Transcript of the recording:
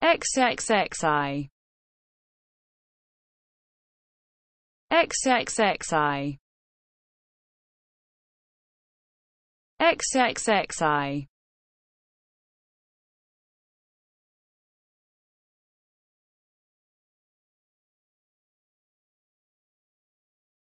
XXXI XXXI XXXI